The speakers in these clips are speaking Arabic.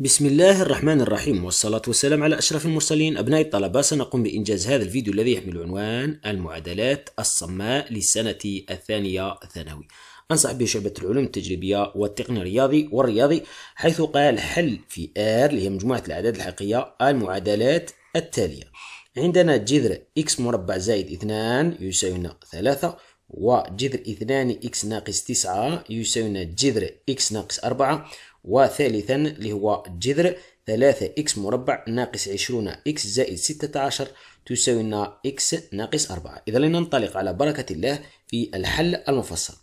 بسم الله الرحمن الرحيم والصلاة والسلام على أشرف المرسلين أبناء الطلبة سنقوم بإنجاز هذا الفيديو الذي يحمل عنوان المعادلات الصماء للسنة الثانية ثانوي أنصح به شعبة العلوم التجريبية والتقني الرياضي والرياضي حيث قال حل في R اللي هي مجموعة الأعداد الحقيقية المعادلات التالية عندنا جذر x مربع زائد 2 يساوي 3 وجذر 2 x ناقص 9 يساوي جذر x ناقص 4 وثالثا اللي هو جذر 3 اكس مربع ناقص 20 اكس زائد 16 تساوي لنا اكس ناقص 4 اذا لننطلق على بركة الله في الحل المفصل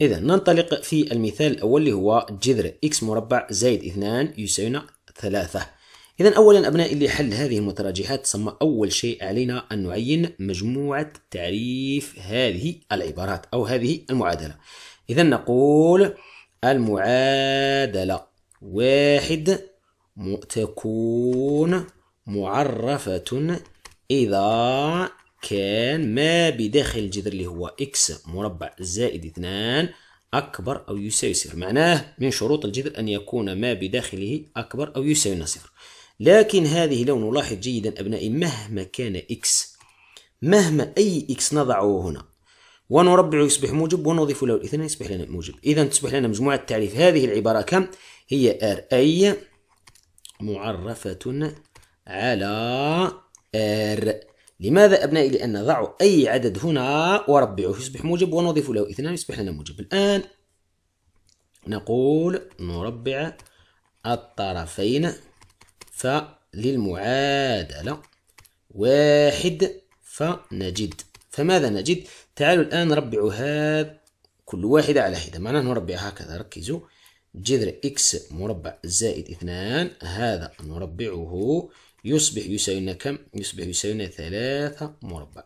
اذا ننطلق في المثال الاول اللي هو جذر اكس مربع زائد 2 يساوي 3 إذا أولا أبنائي لحل هذه المتراجعات ثم أول شيء علينا أن نعين مجموعة تعريف هذه العبارات أو هذه المعادلة إذا نقول المعادلة واحد تكون معرفة إذا كان ما بداخل الجذر اللي هو إكس مربع زائد اثنان أكبر أو يساوي صفر معناه من شروط الجذر أن يكون ما بداخله أكبر أو يساوي صفر لكن هذه لو نلاحظ جيدا أبنائي مهما كان إكس مهما أي إكس نضعه هنا ونربعه يصبح موجب ونضيف له الاثنين يصبح لنا موجب إذا تصبح لنا مجموعة تعريف هذه العبارة كم هي ار اي معرفة على ار لماذا أبنائي لأن ضعوا أي عدد هنا وربعه يصبح موجب ونضيف له اثنان يصبح لنا موجب الآن نقول نربع الطرفين فللمعادلة واحد فنجد فماذا نجد؟ تعالوا الآن ربعوا هذا كل واحدة على حدة معناه نربع هكذا ركزوا جذر إكس مربع زائد اثنان هذا نربعه يصبح يساوي لنا كم؟ يصبح يساوي لنا ثلاثة مربع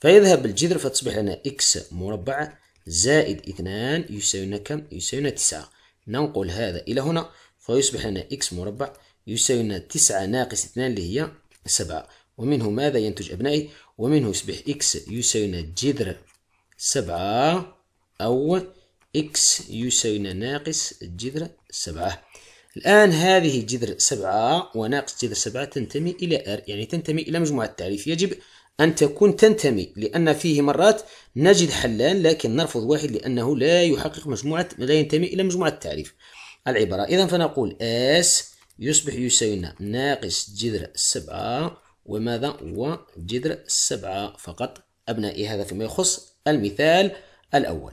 فيذهب الجذر فتصبح لنا إكس مربع زائد اثنان يساوي لنا كم؟ يساوي لنا تسعة ننقل هذا إلى هنا فيصبح لنا إكس مربع يساوي لنا تسعة ناقص اثنان اللي هي سبعة ومنه ماذا ينتج أبنائي؟ ومنه يصبح إكس يساوي لنا جذر سبعة أو إكس يساوي ناقص جذر سبعة الآن هذه جذر سبعة وناقص جذر سبعة تنتمي إلى R يعني تنتمي إلى مجموعة التعريف يجب أن تكون تنتمي لأن فيه مرات نجد حلان لكن نرفض واحد لأنه لا يحقق مجموعة لا ينتمي إلى مجموعة التعريف العبارة إذا فنقول S يصبح يساوي ناقص جذر سبعة وماذا وجذر سبعة فقط أبنائي هذا فيما يخص المثال الأول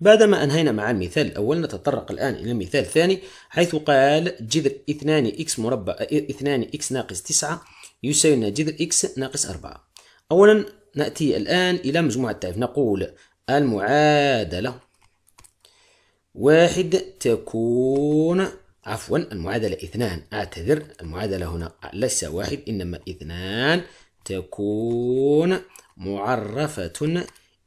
بعدما أنهينا مع المثال الأول نتطرق الآن إلى المثال الثاني حيث قال جذر 2 إكس مربع 2 إكس ناقص 9 يساوي لنا جذر إكس ناقص 4 أولا نأتي الآن إلى مجموعة التعريف نقول المعادلة واحد تكون عفوا المعادلة اثنان أعتذر المعادلة هنا ليس واحد إنما اثنان تكون معرفة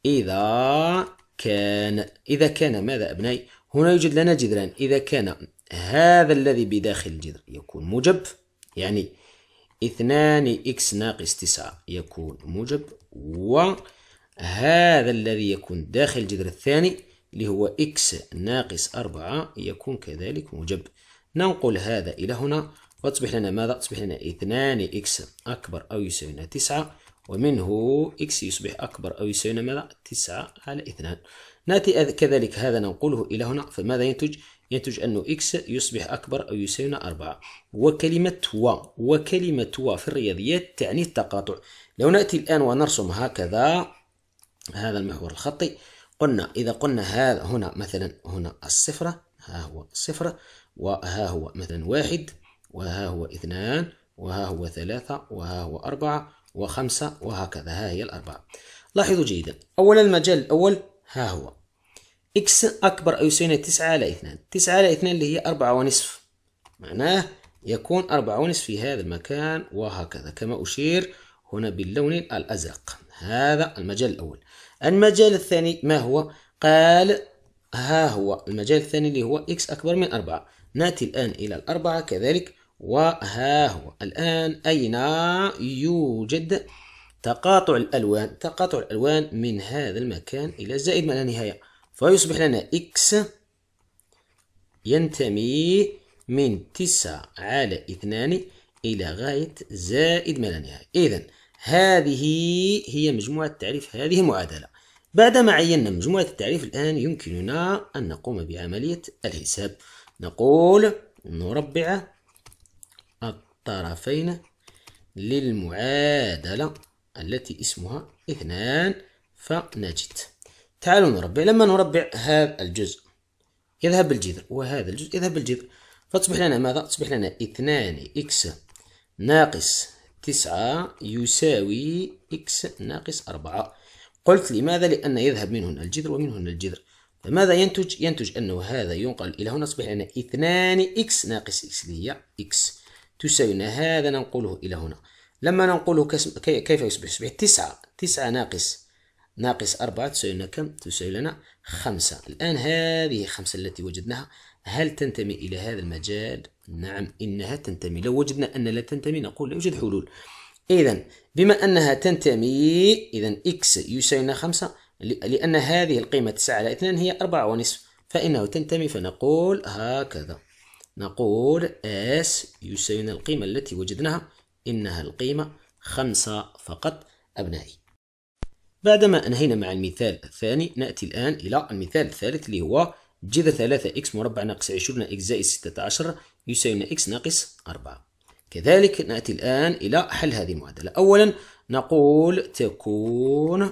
إذا كان إذا كان ماذا أبنائي هنا يوجد لنا جذران إذا كان هذا الذي بداخل الجذر يكون موجب يعني اثنان إكس ناقص تسعة يكون موجب وهذا الذي يكون داخل الجذر الثاني اللي هو إكس ناقص أربعة يكون كذلك موجب ننقل هذا إلى هنا وتصبح لنا ماذا؟ تصبح لنا اثنان إكس أكبر أو يساوي لنا تسعة ومنه إكس يصبح أكبر أو يساوي ماذا؟ 9 على 2 نأتي كذلك هذا ننقله إلى هنا فماذا ينتج؟ ينتج أنه إكس يصبح أكبر أو يساوي 4 وكلمة و وكلمة و في الرياضيات تعني التقاطع لو نأتي الآن ونرسم هكذا هذا المحور الخطي قلنا إذا قلنا هذا هنا مثلا هنا الصفرة ها هو صفرة وها هو مثلا واحد وها هو اثنان وها هو ثلاثة وها هو أربعة وخمسة وهكذا ها هي الأربعة لاحظوا جيدا أولا المجال الأول ها هو إكس أكبر أو يساوي تسعة على اثنان تسعة على اثنان اللي هي أربعة ونصف معناه يكون أربعة ونصف في هذا المكان وهكذا كما أشير هنا باللون الأزرق هذا المجال الأول المجال الثاني ما هو؟ قال ها هو المجال الثاني اللي هو إكس أكبر من أربعة نأتي الآن إلى الأربعة كذلك وها هو الآن أين يوجد تقاطع الألوان تقاطع الألوان من هذا المكان إلى زائد ما لا نهاية فيصبح لنا إكس ينتمي من تسعة على اثنان إلى غاية زائد ما لا نهاية إذا هذه هي مجموعة تعريف هذه المعادلة بعدما عينا مجموعة التعريف الآن يمكننا أن نقوم بعملية الحساب نقول نربع الطرفين للمعادلة التي اسمها اثنان فنجد تعالوا نربع لما نربع هذا الجزء يذهب بالجذر وهذا الجزء يذهب بالجذر فتصبح لنا ماذا؟ تصبح لنا اثنان إكس ناقص تسعة يساوي إكس ناقص أربعة قلت لماذا؟ لأن يذهب من هنا الجذر ومن هنا الجذر فماذا ينتج؟ ينتج أنه هذا ينقل إلى هنا تصبح لنا اثنان إكس ناقص إكس اللي هي إكس تساوينا هذا ننقله إلى هنا لما ننقله كيف يصبح يصبح تسعة تسعة ناقص ناقص أربعة تساوي لنا كم تساوي لنا خمسة الآن هذه خمسة التي وجدناها هل تنتمي إلى هذا المجال نعم إنها تنتمي لو وجدنا أن لا تنتمي نقول لا يوجد حلول إذا بما أنها تنتمي إذا إكس يساوي لنا خمسة لأن هذه القيمة تسعة على اثنان هي أربعة ونصف فإنه تنتمي فنقول هكذا نقول اس يساوينا القيمة التي وجدناها إنها القيمة خمسة فقط أبنائي بعدما أنهينا مع المثال الثاني نأتي الآن إلى المثال الثالث اللي هو جذر ثلاثة إكس مربع ناقص 20 إكس زائد 16 يساوينا إكس ناقص أربعة كذلك نأتي الآن إلى حل هذه المعادلة أولا نقول تكون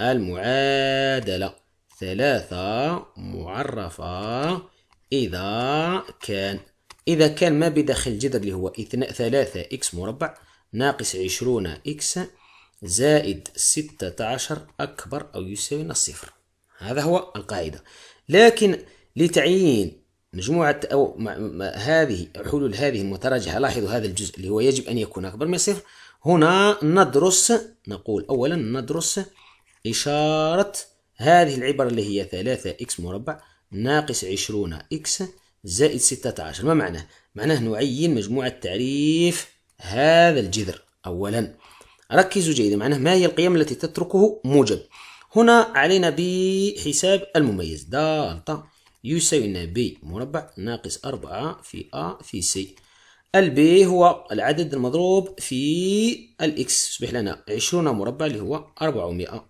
المعادلة ثلاثة معرفة إذا كان إذا كان ما بداخل الجذر اللي هو ثلاثة إكس مربع ناقص عشرون إكس زائد ستة عشر أكبر أو يساوي الصفر هذا هو القاعدة لكن لتعيين مجموعة أو ما ما هذه حلول هذه المتراجعة لاحظوا هذا الجزء اللي هو يجب أن يكون أكبر من صفر هنا ندرس نقول أولا ندرس إشارة هذه العبارة اللي هي ثلاثة إكس مربع ناقص 20 إكس زائد 16 ما معناه؟ معناه نعين مجموعة تعريف هذا الجذر أولا ركزوا جيدا معناه ما هي القيم التي تتركه موجب هنا علينا بحساب المميز دالتا يساوي لنا بي مربع ناقص 4 في أ في سي البي هو العدد المضروب في الإكس يصبح لنا 20 مربع اللي هو 400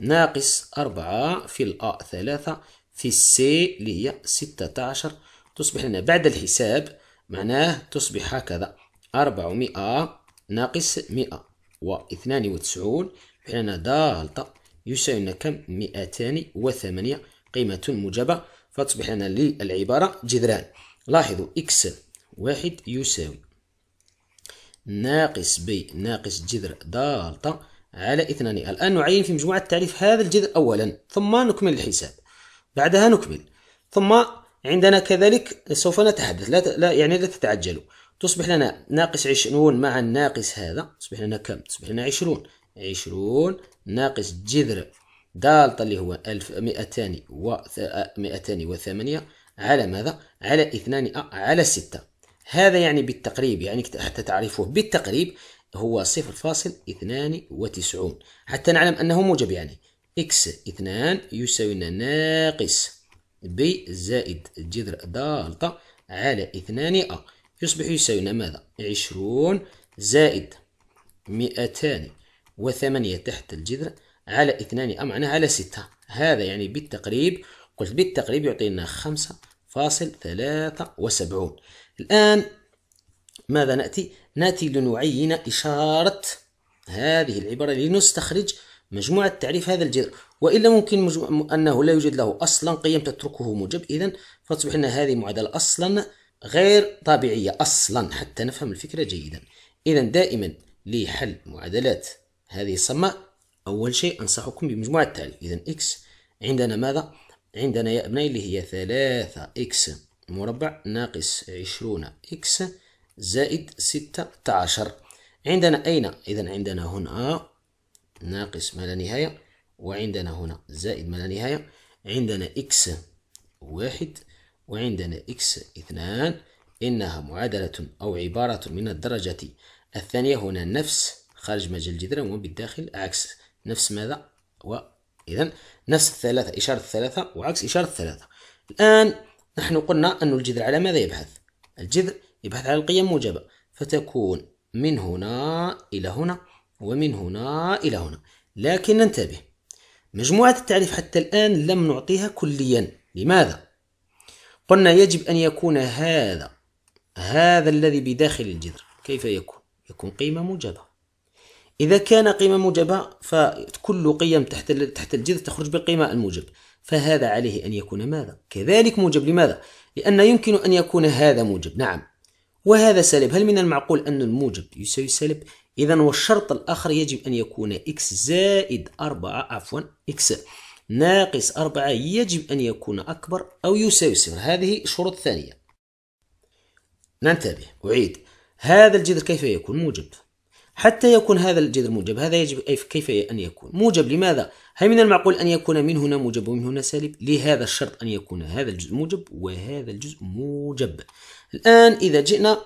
ناقص 4 في الأ 3 في سي اللي هي 16 تصبح لنا بعد الحساب معناه تصبح هكذا 400 ناقص 192 بحيث دالتا يساوي لنا كم 208 قيمة موجبة فتصبح لنا للعبارة جذران لاحظوا إكس واحد يساوي ناقص بي ناقص جذر دالتا على اثنان الآن نعين في مجموعة تعريف هذا الجذر أولا ثم نكمل الحساب بعدها نكمل ثم عندنا كذلك سوف نتحدث لا لا يعني لا تتعجلوا تصبح لنا ناقص 20 مع الناقص هذا تصبح لنا كم تصبح لنا 20 20 ناقص جذر دالتا اللي هو 1208 على ماذا على 2 على 6 هذا يعني بالتقريب يعني حتى تعرفوه بالتقريب هو 0.92 حتى نعلم انه موجب يعني إكس اثنان يساوي لنا ناقص بي زائد جذر دالتا على اثنان أ يصبح يساوي لنا ماذا؟ عشرون زائد مئتان وثمانية تحت الجذر على اثنان أ معناها على ستة هذا يعني بالتقريب قلت بالتقريب يعطينا خمسة فاصل ثلاثة وسبعون الآن ماذا نأتي؟ نأتي لنعين إشارة هذه العبارة لنستخرج مجموعة تعريف هذا الجذر وإلا ممكن مجمو... أنه لا يوجد له أصلا قيم تتركه موجب إذا فتصبح أن هذه معادلة أصلا غير طبيعية أصلا حتى نفهم الفكرة جيدا إذا دائما لحل معادلات هذه الصماء أول شيء أنصحكم بمجموعة التالي إذا إكس عندنا ماذا؟ عندنا يا أبنائي اللي هي ثلاثة إكس مربع ناقص عشرون إكس زائد ستة عشر عندنا أين؟ إذا عندنا هنا ناقص ما لا نهاية وعندنا هنا زائد ما لا نهاية عندنا إكس واحد وعندنا إكس اثنان إنها معادلة أو عبارة من الدرجة الثانية هنا نفس خارج مجال الجذر وبالداخل عكس نفس ماذا وإذا نفس الثلاثة إشارة الثلاثة وعكس إشارة الثلاثة الآن نحن قلنا أن الجذر على ماذا يبحث الجذر يبحث على القيم موجبة فتكون من هنا إلى هنا ومن هنا إلى هنا لكن ننتبه مجموعة التعريف حتى الآن لم نعطيها كليا لماذا؟ قلنا يجب أن يكون هذا هذا الذي بداخل الجذر كيف يكون؟ يكون قيمة موجبة إذا كان قيمة موجبة فكل قيم تحت تحت الجذر تخرج بالقيمة الموجب فهذا عليه أن يكون ماذا؟ كذلك موجب لماذا؟ لأن يمكن أن يكون هذا موجب نعم وهذا سالب هل من المعقول أن الموجب يساوي سالب؟ إذا والشرط الآخر يجب أن يكون إكس زائد أربعة عفوا إكس ناقص أربعة يجب أن يكون أكبر أو يساوي صفر هذه شروط ثانية ننتبه أعيد هذا الجذر كيف يكون موجب حتى يكون هذا الجذر موجب هذا يجب كيف أن يكون موجب لماذا؟ هل من المعقول أن يكون من هنا موجب ومن هنا سالب؟ لهذا الشرط أن يكون هذا الجزء موجب وهذا الجزء موجب الآن إذا جئنا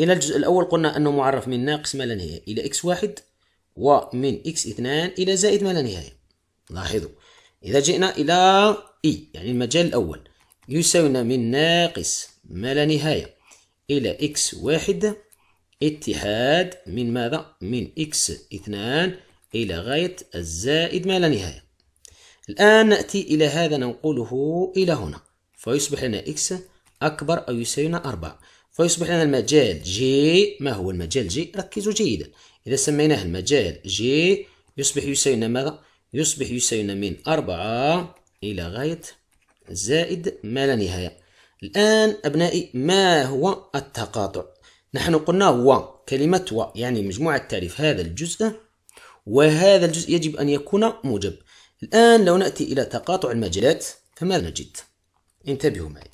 الى الجزء الاول قلنا انه معرف من ناقص ما لا نهايه الى اكس واحد ومن اكس اثنان الى زائد ما لا نهايه لاحظوا اذا جئنا الى اي e، يعني المجال الاول يساوينا من ناقص ما لا نهايه الى اكس واحد اتحاد من ماذا من اكس اثنان الى غايه الزائد ما لا نهايه الان ناتي الى هذا ننقله الى هنا فيصبح لنا اكس اكبر او يساوينا أربعة فيصبح لنا المجال جي ما هو المجال جي ركزوا جيدا إذا سميناه المجال جي يصبح يساوينا ماذا يصبح يساوينا من 4 إلى غاية زائد ما لا نهاية الآن أبنائي ما هو التقاطع نحن قلنا هو كلمة و يعني مجموعة تعريف هذا الجزء وهذا الجزء يجب أن يكون موجب الآن لو نأتي إلى تقاطع المجالات فماذا نجد انتبهوا معي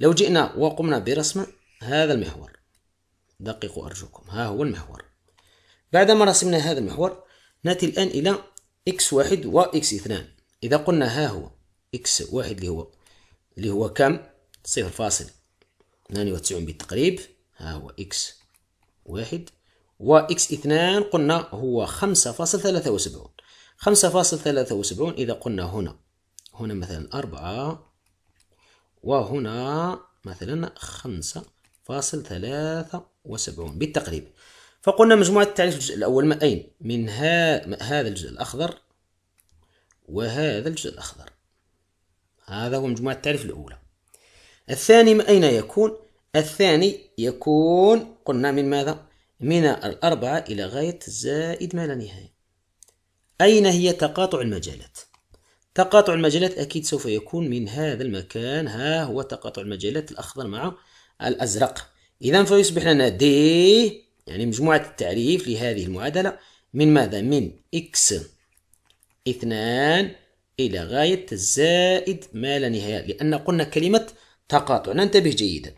لو جئنا وقمنا برسم هذا المحور دققوا أرجوكم ها هو المحور بعدما رسمنا هذا المحور نأتي الآن إلى x1 و x2 إذا قلنا ها هو x1 اللي هو اللي هو كم صفر فاصل وتسعون بالتقريب ها هو x1 و x2 قلنا هو 5.73 وسبعون إذا قلنا هنا هنا مثلا أربعة وهنا مثلا خمسة فاصل ثلاثة وسبعون بالتقريب فقلنا مجموعة التعريف الجزء الأول أين؟ من ها هذا الجزء الأخضر وهذا الجزء الأخضر هذا هو مجموعة التعريف الأولى الثاني من أين يكون؟ الثاني يكون قلنا من ماذا؟ من الأربعة إلى غاية زائد ما لا نهاية أين هي تقاطع المجالات؟ تقاطع المجالات أكيد سوف يكون من هذا المكان ها هو تقاطع المجالات الأخضر مع الأزرق إذا فيصبح لنا دي يعني مجموعة التعريف لهذه المعادلة من ماذا؟ من إكس اثنان إلى غاية الزائد ما لا نهاية لأن قلنا كلمة تقاطع ننتبه جيدا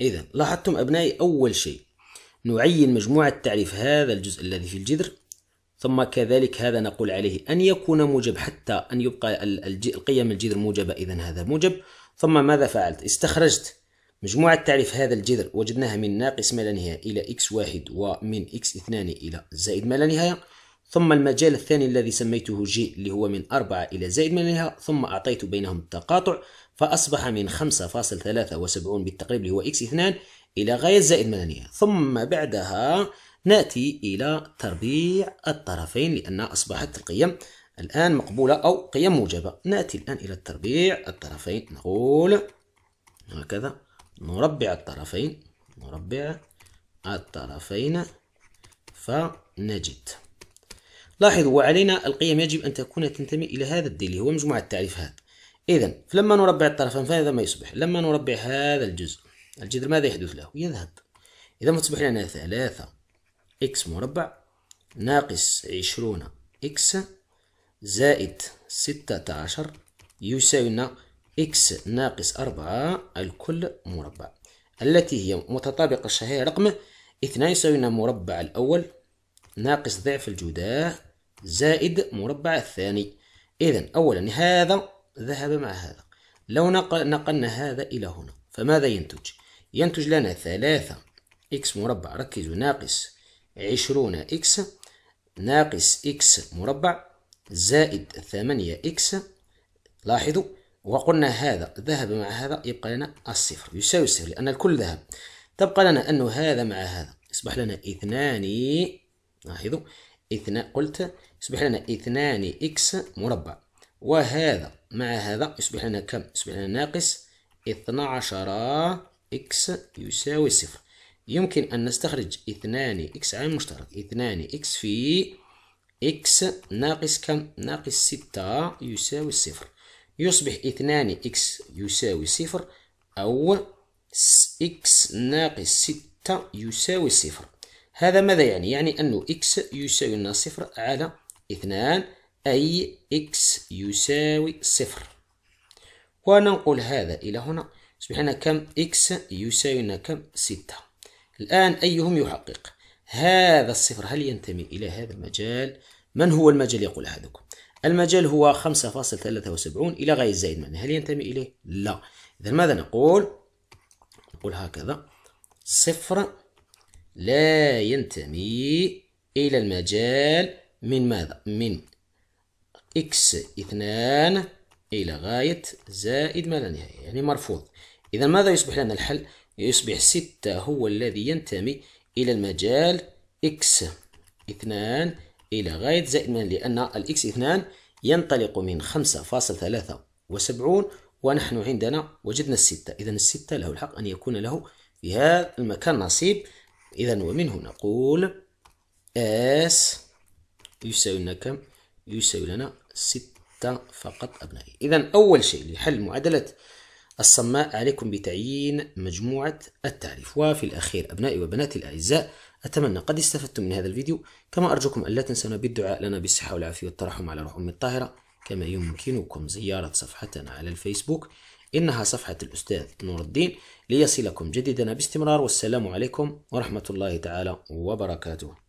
إذا لاحظتم أبنائي أول شيء نعين مجموعة تعريف هذا الجزء الذي في الجذر ثم كذلك هذا نقول عليه أن يكون موجب حتى أن يبقى القيم الجذر موجبة إذا هذا موجب ثم ماذا فعلت؟ استخرجت مجموعة تعريف هذا الجذر وجدناها من ناقص ما لا نهاية إلى واحد ومن x اثنان إلى زائد ما لا نهاية ثم المجال الثاني الذي سميته جي اللي هو من أربعة إلى زائد ما لا نهاية ثم أعطيت بينهم التقاطع فأصبح من 5.73 بالتقريب اللي هو x اثنان إلى غاية زائد ما لا نهاية ثم بعدها نأتي إلى تربيع الطرفين لأن أصبحت القيم الآن مقبولة أو قيم موجبة نأتي الآن إلى تربيع الطرفين نقول هكذا نربع الطرفين نربع الطرفين فنجد لاحظوا وعلينا القيم يجب أن تكون تنتمي إلى هذا الدليل هو مجموعة التعريف هذا إذا فلما نربع الطرفين فهذا ما يصبح لما نربع هذا الجزء الجذر ماذا يحدث له؟ يذهب إذا فتصبح لنا ثلاثة إكس مربع ناقص عشرون إكس زائد ستة عشر يساوي لنا إكس ناقص أربعة الكل مربع التي هي متطابقة الشهيرة رقم اثنان يساوي لنا مربع الأول ناقص ضعف الجداء زائد مربع الثاني إذا أولا هذا ذهب مع هذا لو نقل نقلنا هذا إلى هنا فماذا ينتج؟ ينتج لنا ثلاثة إكس مربع ركزوا ناقص عشرون إكس ناقص إكس مربع زائد ثمانية إكس لاحظوا وقلنا هذا ذهب مع هذا يبقى لنا الصفر يساوي الصفر لأن الكل ذهب تبقى لنا أنه هذا مع هذا يصبح لنا اثنان لاحظوا اثنان قلت يصبح لنا اثنان إكس مربع وهذا مع هذا يصبح لنا كم يصبح لنا ناقص عشر إكس يساوي صفر يمكن أن نستخرج اثنان إكس عامل مشترك اثنان إكس في إكس ناقص كم ناقص ستة يساوي الصفر يصبح اثنان إكس يساوي صفر أو إكس ناقص ستة يساوي صفر هذا ماذا يعني؟ يعني أنه إكس يساوي لنا صفر على اثنان أي إكس يساوي صفر وننقل هذا إلى هنا يصبح لنا كم إكس يساوي لنا كم ستة الآن أيهم يحقق؟ هذا الصفر هل ينتمي إلى هذا المجال؟ من هو المجال يقول أحدكم؟ المجال هو 5.73 إلى غاية زائد معنى هل ينتمي إليه؟ لا إذا ماذا نقول؟ نقول هكذا صفر لا ينتمي إلى المجال من ماذا؟ من إكس اثنان إلى غاية زائد ما لا نهاية يعني مرفوض إذا ماذا يصبح لنا الحل؟ يصبح ستة هو الذي ينتمي إلى المجال إكس اثنان إلى غاية زائد من لأن الإكس اثنان ينطلق من 5.73 ونحن عندنا وجدنا الستة إذا الستة له الحق أن يكون له في هذا المكان نصيب إذا ومنه نقول اس يساوي لنا كم؟ يساوي لنا ستة فقط أبنائي إذا أول شيء لحل معادلة الصماء عليكم بتعيين مجموعة التعريف وفي الأخير أبنائي وبناتي الأعزاء أتمنى قد استفدتم من هذا الفيديو كما أرجوكم ألا تنسونا بالدعاء لنا بالصحة والعافية والترحم على روح أمي الطاهرة كما يمكنكم زيارة صفحتنا على الفيسبوك إنها صفحة الأستاذ نور الدين ليصلكم جديدنا باستمرار والسلام عليكم ورحمة الله تعالى وبركاته